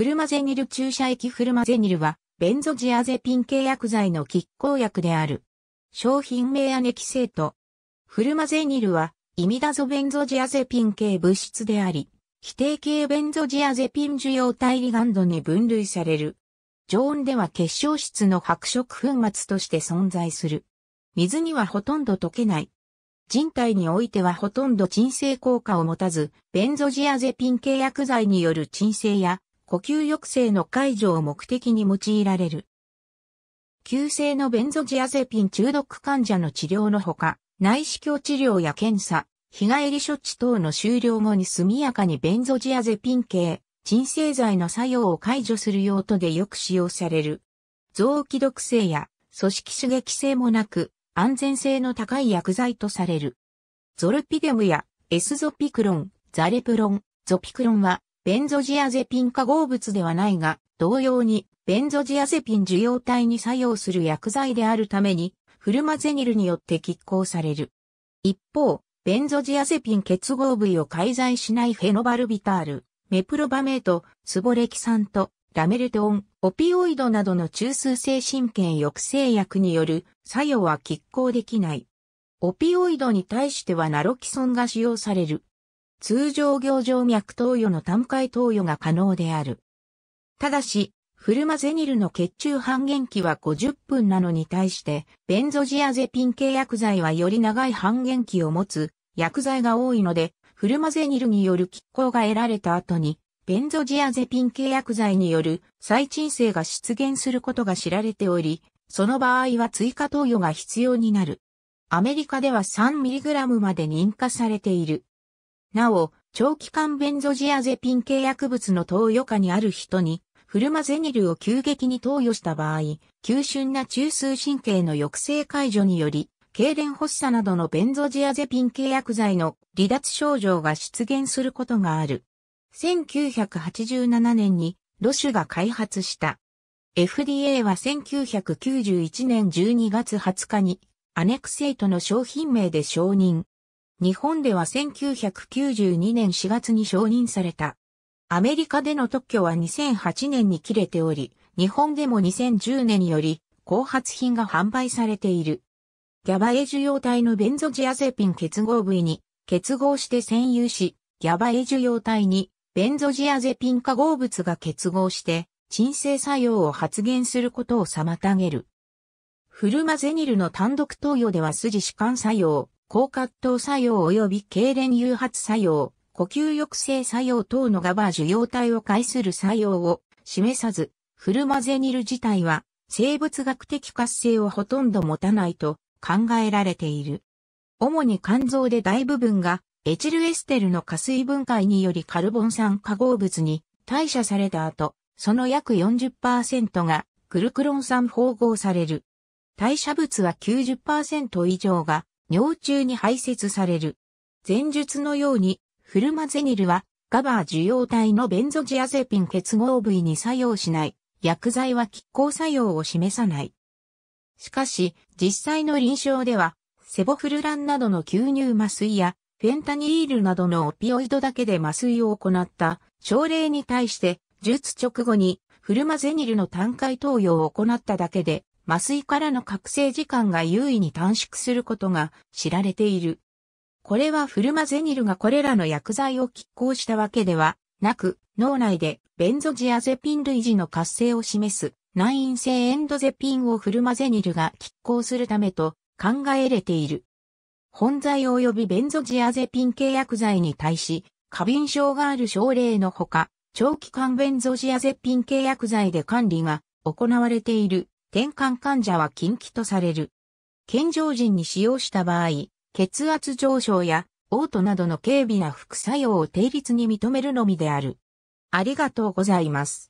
フルマゼニル注射液フルマゼニルは、ベンゾジアゼピン系薬剤の拮抗薬である。商品名アネキセート。フルマゼニルは、イミダゾベンゾジアゼピン系物質であり、否定系ベンゾジアゼピン受容体リガンドに分類される。常温では結晶質の白色粉末として存在する。水にはほとんど溶けない。人体においてはほとんど鎮静効果を持たず、ベンゾジアゼピン系薬剤による鎮静や呼吸抑制の解除を目的に用いられる。急性のベンゾジアゼピン中毒患者の治療のほか、内視鏡治療や検査、日帰り処置等の終了後に速やかにベンゾジアゼピン系、鎮静剤の作用を解除する用途でよく使用される。臓器毒性や組織刺激性もなく、安全性の高い薬剤とされる。ゾルピデムやエスゾピクロン、ザレプロン、ゾピクロンはベンゾジアゼピン化合物ではないが、同様にベンゾジアゼピン受容体に作用する薬剤であるために、フルマゼニルによって拮抗される。一方、ベンゾジアゼピン結合部位を介在しないフェノバルビタール、メプロバメート、スボレキサント、ラメルトオン、オピオイドなどの中枢性神経抑制薬による作用は拮抗できない。オピオイドに対してはナロキソンが使用される。通常行状脈投与の単回投与が可能である。ただし、フルマゼニルの血中半減期は50分なのに対して、ベンゾジアゼピン系薬剤はより長い半減期を持つ薬剤が多いので、フルマゼニルによる拮抗が得られた後に、ベンゾジアゼピン系薬剤による再鎮静が出現することが知られており、その場合は追加投与が必要になる。アメリカでは 3mg まで認可されている。なお、長期間ベンゾジアゼピン系薬物の投与下にある人に、フルマゼニルを急激に投与した場合、急峻な中枢神経の抑制解除により、痙攣発作などのベンゾジアゼピン系薬剤の離脱症状が出現することがある。1987年にロシュが開発した。FDA は1991年12月20日にアネクセイトの商品名で承認。日本では1992年4月に承認された。アメリカでの特許は2008年に切れており、日本でも2010年より後発品が販売されている。ギャバエ受容体のベンゾジアゼピン結合部位に結合して占有し、ギャバエ受容体にベンゾジアゼピン化合物が結合して鎮静作用を発現することを妨げる。フルマゼニルの単独投与では筋弛緩作用、高葛藤作用及び痙攣誘発作用、呼吸抑制作用等のガバージ受容体を介する作用を示さず、フルマゼニル自体は生物学的活性をほとんど持たないと考えられている。主に肝臓で大部分がエチルエステルの加水分解によりカルボン酸化合物に代謝された後、その約40%がグルクロン酸包合される。代謝物は90%以上が尿中に排泄される。前述のように、フルマゼニルは、ガバー受容体のベンゾジアゼピン結合部位に作用しない。薬剤は拮抗作用を示さない。しかし、実際の臨床では、セボフルランなどの吸入麻酔や、フェンタニールなどのオピオイドだけで麻酔を行った症例に対して、術直後にフルマゼニルの単回投与を行っただけで、麻酔からの覚醒時間が優位に短縮することが知られている。これはフルマゼニルがこれらの薬剤を拮抗したわけではなく、脳内でベンゾジアゼピン類似の活性を示す内因性エンドゼピンをフルマゼニルが拮抗するためと考えれている。本剤及びベンゾジアゼピン系薬剤に対し、過敏症がある症例のほか、長期間ベンゾジアゼピン系薬剤で管理が行われている転換患者は禁忌とされる。健常人に使用した場合、血圧上昇や、嘔吐などの軽微な副作用を定律に認めるのみである。ありがとうございます。